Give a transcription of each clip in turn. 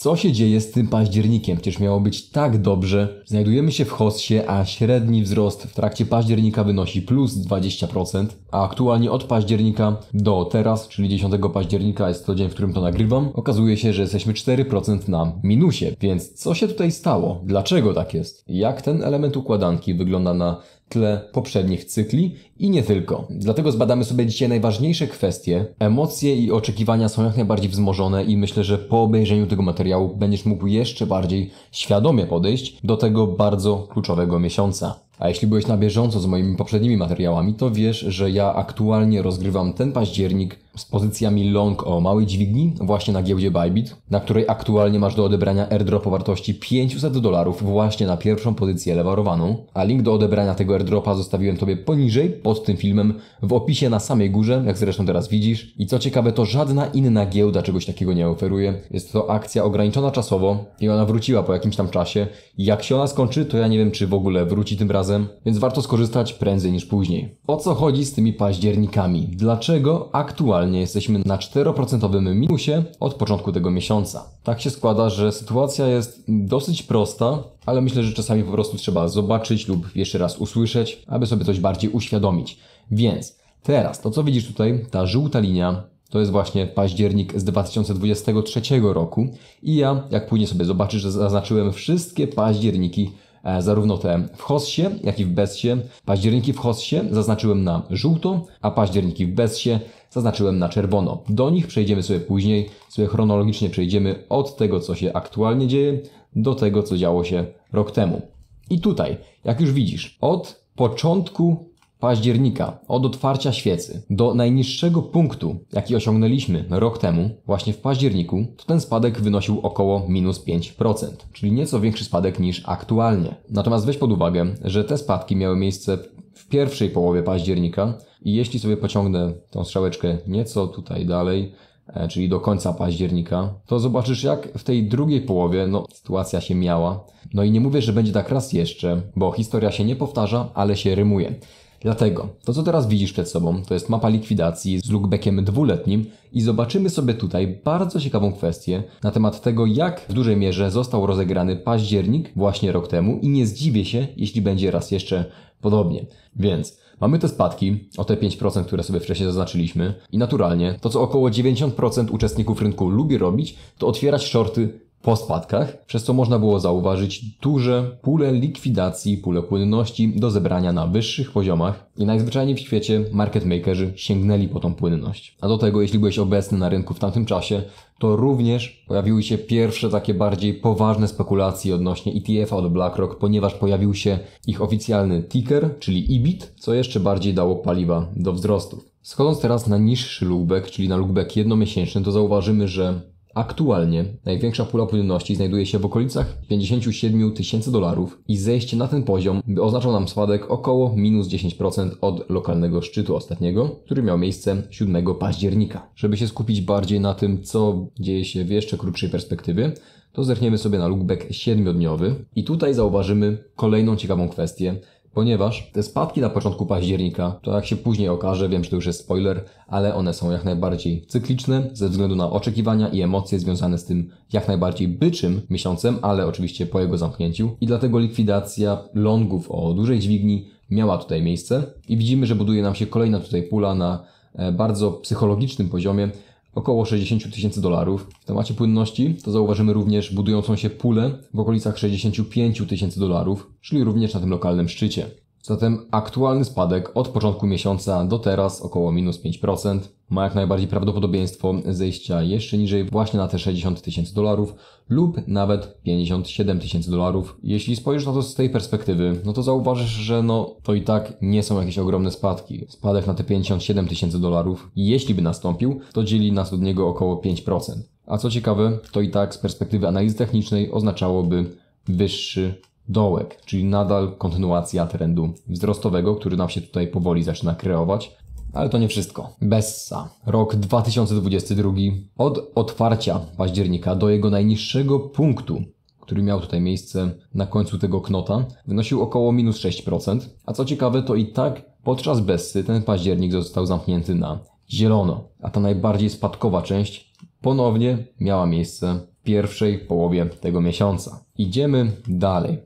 Co się dzieje z tym październikiem? Przecież miało być tak dobrze. Znajdujemy się w hossie, a średni wzrost w trakcie października wynosi plus 20%, a aktualnie od października do teraz, czyli 10 października jest to dzień, w którym to nagrywam, okazuje się, że jesteśmy 4% na minusie. Więc co się tutaj stało? Dlaczego tak jest? Jak ten element układanki wygląda na tle poprzednich cykli i nie tylko. Dlatego zbadamy sobie dzisiaj najważniejsze kwestie. Emocje i oczekiwania są jak najbardziej wzmożone i myślę, że po obejrzeniu tego materiału będziesz mógł jeszcze bardziej świadomie podejść do tego bardzo kluczowego miesiąca. A jeśli byłeś na bieżąco z moimi poprzednimi materiałami, to wiesz, że ja aktualnie rozgrywam ten październik z pozycjami long o małej dźwigni właśnie na giełdzie Bybit, na której aktualnie masz do odebrania airdrop o wartości 500 dolarów właśnie na pierwszą pozycję lewarowaną, a link do odebrania tego airdropa zostawiłem Tobie poniżej, pod tym filmem, w opisie na samej górze, jak zresztą teraz widzisz. I co ciekawe, to żadna inna giełda czegoś takiego nie oferuje. Jest to akcja ograniczona czasowo i ona wróciła po jakimś tam czasie. Jak się ona skończy, to ja nie wiem, czy w ogóle wróci tym razem razem, więc warto skorzystać prędzej niż później. O co chodzi z tymi październikami? Dlaczego aktualnie jesteśmy na 4% minusie od początku tego miesiąca? Tak się składa, że sytuacja jest dosyć prosta, ale myślę, że czasami po prostu trzeba zobaczyć lub jeszcze raz usłyszeć, aby sobie coś bardziej uświadomić. Więc teraz to, co widzisz tutaj, ta żółta linia to jest właśnie październik z 2023 roku i ja, jak później sobie zobaczysz, że zaznaczyłem wszystkie październiki E, zarówno te w Hossie, jak i w Bessie. Październiki w Hossie zaznaczyłem na żółto, a październiki w Bessie zaznaczyłem na czerwono. Do nich przejdziemy sobie później, sobie chronologicznie przejdziemy od tego, co się aktualnie dzieje, do tego, co działo się rok temu. I tutaj, jak już widzisz, od początku października od otwarcia świecy do najniższego punktu, jaki osiągnęliśmy rok temu, właśnie w październiku, to ten spadek wynosił około minus 5%, czyli nieco większy spadek niż aktualnie. Natomiast weź pod uwagę, że te spadki miały miejsce w pierwszej połowie października i jeśli sobie pociągnę tą strzałeczkę nieco tutaj dalej, e, czyli do końca października, to zobaczysz, jak w tej drugiej połowie no, sytuacja się miała. No i nie mówię, że będzie tak raz jeszcze, bo historia się nie powtarza, ale się rymuje. Dlatego to, co teraz widzisz przed sobą, to jest mapa likwidacji z lookbackiem dwuletnim i zobaczymy sobie tutaj bardzo ciekawą kwestię na temat tego, jak w dużej mierze został rozegrany październik właśnie rok temu i nie zdziwię się, jeśli będzie raz jeszcze podobnie. Więc mamy te spadki o te 5%, które sobie wcześniej zaznaczyliśmy i naturalnie to, co około 90% uczestników rynku lubi robić, to otwierać shorty po spadkach, przez co można było zauważyć duże pule likwidacji, pule płynności do zebrania na wyższych poziomach i najzwyczajniej w świecie market makerzy sięgnęli po tą płynność. A do tego, jeśli byłeś obecny na rynku w tamtym czasie, to również pojawiły się pierwsze takie bardziej poważne spekulacje odnośnie ETF-a od BlackRock, ponieważ pojawił się ich oficjalny ticker, czyli EBIT, co jeszcze bardziej dało paliwa do wzrostów. Schodząc teraz na niższy lookback, czyli na lookback jednomiesięczny, to zauważymy, że Aktualnie największa pula płynności znajduje się w okolicach 57 tysięcy dolarów i zejście na ten poziom by oznaczał nam spadek około minus 10% od lokalnego szczytu ostatniego, który miał miejsce 7 października. Żeby się skupić bardziej na tym, co dzieje się w jeszcze krótszej perspektywie, to zerkniemy sobie na lookback 7-dniowy i tutaj zauważymy kolejną ciekawą kwestię, Ponieważ te spadki na początku października, to jak się później okaże, wiem, że to już jest spoiler, ale one są jak najbardziej cykliczne ze względu na oczekiwania i emocje związane z tym jak najbardziej byczym miesiącem, ale oczywiście po jego zamknięciu. I dlatego likwidacja longów o dużej dźwigni miała tutaj miejsce i widzimy, że buduje nam się kolejna tutaj pula na e, bardzo psychologicznym poziomie, około 60 tysięcy dolarów. W temacie płynności to zauważymy również budującą się pulę w okolicach 65 tysięcy dolarów, czyli również na tym lokalnym szczycie. Zatem aktualny spadek od początku miesiąca do teraz około minus 5% ma jak najbardziej prawdopodobieństwo zejścia jeszcze niżej właśnie na te 60 tysięcy dolarów lub nawet 57 tysięcy dolarów. Jeśli spojrzysz na to z tej perspektywy, no to zauważysz, że no to i tak nie są jakieś ogromne spadki. Spadek na te 57 tysięcy dolarów, jeśli by nastąpił, to dzieli nas od niego około 5%. A co ciekawe, to i tak z perspektywy analizy technicznej oznaczałoby wyższy dołek, czyli nadal kontynuacja trendu wzrostowego, który nam się tutaj powoli zaczyna kreować. Ale to nie wszystko. Bessa. Rok 2022 od otwarcia października do jego najniższego punktu który miał tutaj miejsce na końcu tego knota, wynosił około minus 6%. A co ciekawe, to i tak podczas Bessy ten październik został zamknięty na zielono, a ta najbardziej spadkowa część ponownie miała miejsce w pierwszej połowie tego miesiąca. Idziemy dalej.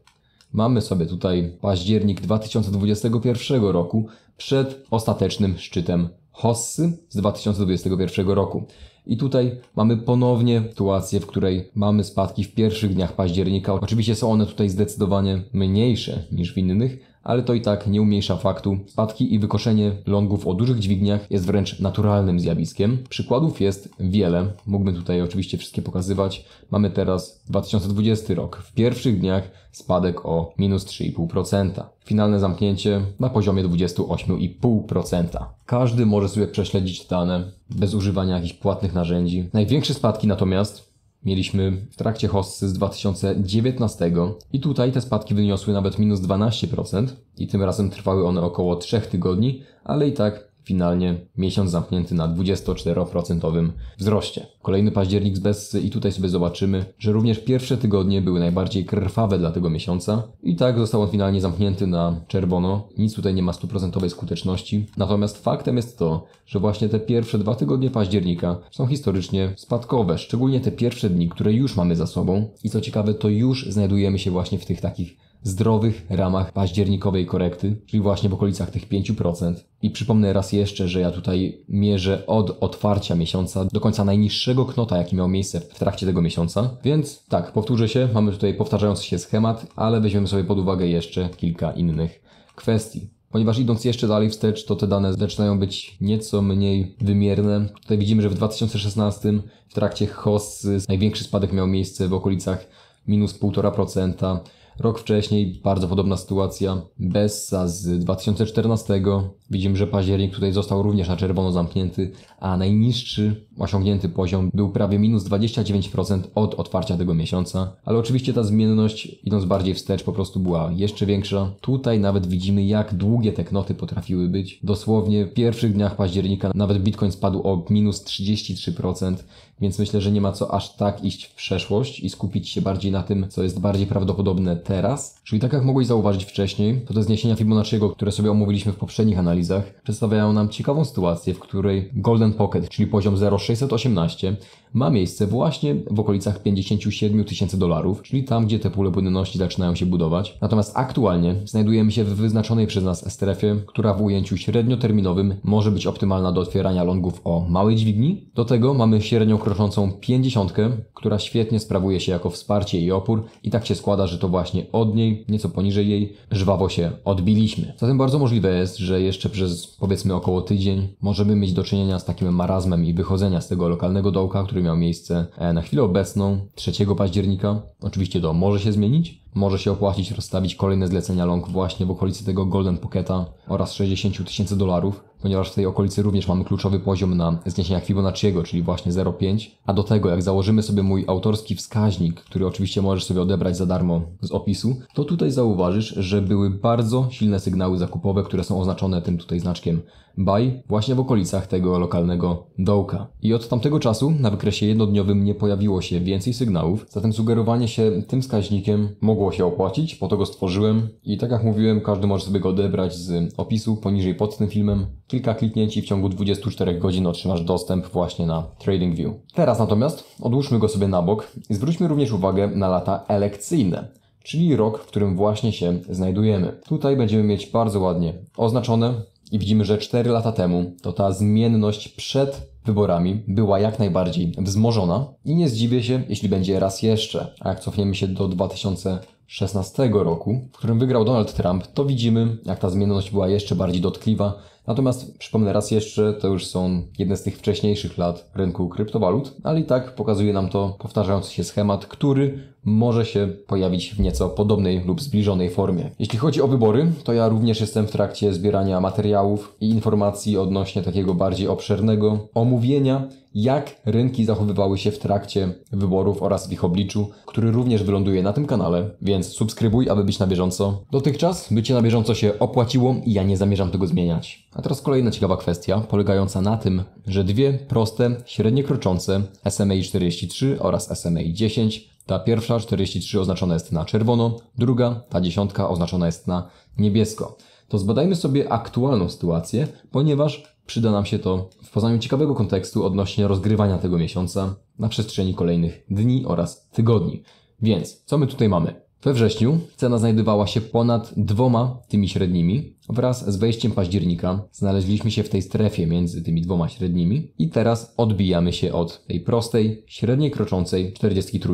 Mamy sobie tutaj październik 2021 roku przed ostatecznym szczytem Hossy z 2021 roku. I tutaj mamy ponownie sytuację, w której mamy spadki w pierwszych dniach października. Oczywiście są one tutaj zdecydowanie mniejsze niż w innych, ale to i tak nie umniejsza faktu. Spadki i wykoszenie longów o dużych dźwigniach jest wręcz naturalnym zjawiskiem. Przykładów jest wiele. Mógłbym tutaj oczywiście wszystkie pokazywać. Mamy teraz 2020 rok. W pierwszych dniach spadek o minus 3,5%. Finalne zamknięcie na poziomie 28,5%. Każdy może sobie prześledzić dane bez używania jakichś płatnych narzędzi. Największe spadki natomiast mieliśmy w trakcie hossy z 2019 i tutaj te spadki wyniosły nawet minus 12% i tym razem trwały one około 3 tygodni, ale i tak finalnie miesiąc zamknięty na 24% wzroście. Kolejny październik z Bessy i tutaj sobie zobaczymy, że również pierwsze tygodnie były najbardziej krwawe dla tego miesiąca i tak został on finalnie zamknięty na czerwono. Nic tutaj nie ma stuprocentowej skuteczności. Natomiast faktem jest to, że właśnie te pierwsze dwa tygodnie października są historycznie spadkowe, szczególnie te pierwsze dni, które już mamy za sobą i co ciekawe to już znajdujemy się właśnie w tych takich zdrowych ramach październikowej korekty, czyli właśnie w okolicach tych 5%. I przypomnę raz jeszcze, że ja tutaj mierzę od otwarcia miesiąca do końca najniższego knota, jaki miał miejsce w trakcie tego miesiąca. Więc tak, powtórzę się, mamy tutaj powtarzający się schemat, ale weźmiemy sobie pod uwagę jeszcze kilka innych kwestii. Ponieważ idąc jeszcze dalej wstecz, to te dane zaczynają być nieco mniej wymierne. Tutaj widzimy, że w 2016 w trakcie HOS największy spadek miał miejsce w okolicach minus 1,5%. Rok wcześniej bardzo podobna sytuacja. Bessa z 2014. Widzimy, że październik tutaj został również na czerwono zamknięty, a najniższy osiągnięty poziom był prawie minus 29% od otwarcia tego miesiąca. Ale oczywiście ta zmienność, idąc bardziej wstecz, po prostu była jeszcze większa. Tutaj nawet widzimy, jak długie te knoty potrafiły być. Dosłownie w pierwszych dniach października nawet Bitcoin spadł o minus 33% więc myślę, że nie ma co aż tak iść w przeszłość i skupić się bardziej na tym, co jest bardziej prawdopodobne teraz. Czyli tak jak mogłeś zauważyć wcześniej, to te zniesienia Fibonacciego, które sobie omówiliśmy w poprzednich analizach, przedstawiają nam ciekawą sytuację, w której Golden Pocket, czyli poziom 0,618, ma miejsce właśnie w okolicach 57 tysięcy dolarów, czyli tam, gdzie te pule płynności zaczynają się budować. Natomiast aktualnie znajdujemy się w wyznaczonej przez nas strefie, która w ujęciu średnioterminowym może być optymalna do otwierania longów o małej dźwigni. Do tego mamy średnią kroczącą pięćdziesiątkę, która świetnie sprawuje się jako wsparcie i opór i tak się składa, że to właśnie od niej, nieco poniżej jej, żwawo się odbiliśmy. Zatem bardzo możliwe jest, że jeszcze przez powiedzmy około tydzień możemy mieć do czynienia z takim marazmem i wychodzenia z tego lokalnego dołka, który miał miejsce e, na chwilę obecną 3 października. Oczywiście to może się zmienić, może się opłacić rozstawić kolejne zlecenia long właśnie w okolicy tego Golden Pocketa oraz 60 tysięcy dolarów, ponieważ w tej okolicy również mamy kluczowy poziom na zniesieniach Fibonacciego, czyli właśnie 0,5. A do tego, jak założymy sobie mój autorski wskaźnik, który oczywiście możesz sobie odebrać za darmo z opisu, to tutaj zauważysz, że były bardzo silne sygnały zakupowe, które są oznaczone tym tutaj znaczkiem Baj właśnie w okolicach tego lokalnego dołka. I od tamtego czasu na wykresie jednodniowym nie pojawiło się więcej sygnałów, zatem sugerowanie się tym wskaźnikiem mogło się opłacić, po to go stworzyłem i tak jak mówiłem, każdy może sobie go odebrać z opisu poniżej pod tym filmem. Kilka kliknięć i w ciągu 24 godzin otrzymasz dostęp właśnie na TradingView. Teraz natomiast odłóżmy go sobie na bok i zwróćmy również uwagę na lata elekcyjne czyli rok, w którym właśnie się znajdujemy. Tutaj będziemy mieć bardzo ładnie oznaczone i widzimy, że 4 lata temu to ta zmienność przed wyborami była jak najbardziej wzmożona i nie zdziwię się, jeśli będzie raz jeszcze. A jak cofniemy się do 2016 roku, w którym wygrał Donald Trump, to widzimy, jak ta zmienność była jeszcze bardziej dotkliwa Natomiast przypomnę raz jeszcze, to już są jedne z tych wcześniejszych lat rynku kryptowalut, ale i tak pokazuje nam to powtarzający się schemat, który może się pojawić w nieco podobnej lub zbliżonej formie. Jeśli chodzi o wybory, to ja również jestem w trakcie zbierania materiałów i informacji odnośnie takiego bardziej obszernego omówienia, jak rynki zachowywały się w trakcie wyborów oraz w ich obliczu, który również wyląduje na tym kanale, więc subskrybuj, aby być na bieżąco. Dotychczas bycie na bieżąco się opłaciło i ja nie zamierzam tego zmieniać. A teraz kolejna ciekawa kwestia, polegająca na tym, że dwie proste, średnie kroczące SMI 43 oraz SMI 10, ta pierwsza 43 oznaczona jest na czerwono, druga, ta dziesiątka oznaczona jest na niebiesko. To zbadajmy sobie aktualną sytuację, ponieważ przyda nam się to w poznaniu ciekawego kontekstu odnośnie rozgrywania tego miesiąca na przestrzeni kolejnych dni oraz tygodni. Więc co my tutaj mamy? We wrześniu cena znajdowała się ponad dwoma tymi średnimi. Wraz z wejściem października znaleźliśmy się w tej strefie między tymi dwoma średnimi i teraz odbijamy się od tej prostej, średniej kroczącej 43.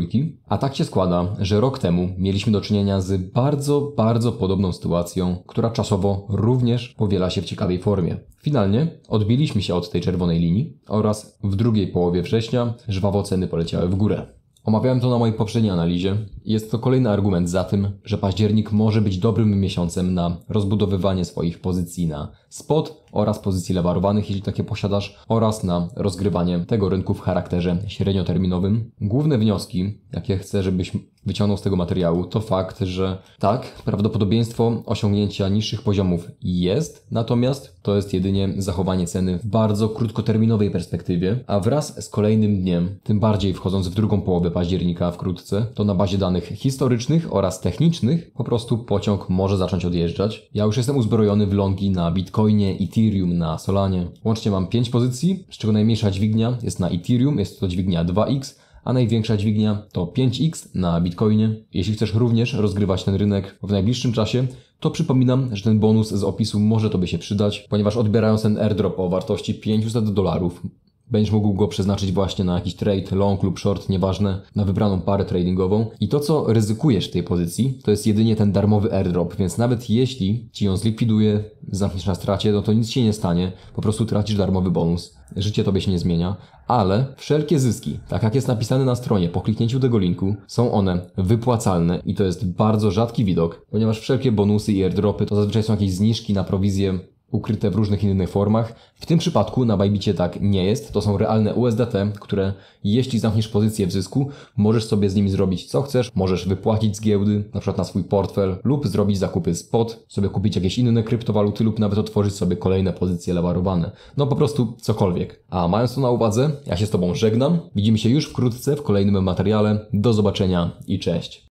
A tak się składa, że rok temu mieliśmy do czynienia z bardzo, bardzo podobną sytuacją, która czasowo również powiela się w ciekawej formie. Finalnie odbiliśmy się od tej czerwonej linii oraz w drugiej połowie września żwawo ceny poleciały w górę. Omawiałem to na mojej poprzedniej analizie. Jest to kolejny argument za tym, że październik może być dobrym miesiącem na rozbudowywanie swoich pozycji na spot oraz pozycji lewarowanych, jeśli takie posiadasz, oraz na rozgrywanie tego rynku w charakterze średnioterminowym. Główne wnioski, jakie chcę, żebyś wyciągnął z tego materiału, to fakt, że tak, prawdopodobieństwo osiągnięcia niższych poziomów jest, natomiast to jest jedynie zachowanie ceny w bardzo krótkoterminowej perspektywie, a wraz z kolejnym dniem, tym bardziej wchodząc w drugą połowę października wkrótce, to na bazie danych historycznych oraz technicznych po prostu pociąg może zacząć odjeżdżać. Ja już jestem uzbrojony w longi na Bitcoinie, Ethereum, Ethereum na Solanie. Łącznie mam 5 pozycji, z czego najmniejsza dźwignia jest na Ethereum, jest to dźwignia 2x, a największa dźwignia to 5x na Bitcoinie. Jeśli chcesz również rozgrywać ten rynek w najbliższym czasie, to przypominam, że ten bonus z opisu może Tobie się przydać, ponieważ odbierając ten airdrop o wartości 500 dolarów, Będziesz mógł go przeznaczyć właśnie na jakiś trade, long lub short, nieważne, na wybraną parę tradingową. I to, co ryzykujesz w tej pozycji, to jest jedynie ten darmowy airdrop, więc nawet jeśli ci ją zlikwiduje, zamkniesz na stracie, no to nic się nie stanie, po prostu tracisz darmowy bonus. Życie tobie się nie zmienia, ale wszelkie zyski, tak jak jest napisane na stronie po kliknięciu tego linku, są one wypłacalne i to jest bardzo rzadki widok, ponieważ wszelkie bonusy i airdropy to zazwyczaj są jakieś zniżki na prowizję ukryte w różnych innych formach. W tym przypadku na Bajbicie tak nie jest. To są realne USDT, które jeśli zamkniesz pozycję w zysku, możesz sobie z nimi zrobić co chcesz. Możesz wypłacić z giełdy, na przykład na swój portfel lub zrobić zakupy spot, sobie kupić jakieś inne kryptowaluty lub nawet otworzyć sobie kolejne pozycje lewarowane. No po prostu cokolwiek. A mając to na uwadze, ja się z Tobą żegnam. Widzimy się już wkrótce w kolejnym materiale. Do zobaczenia i cześć.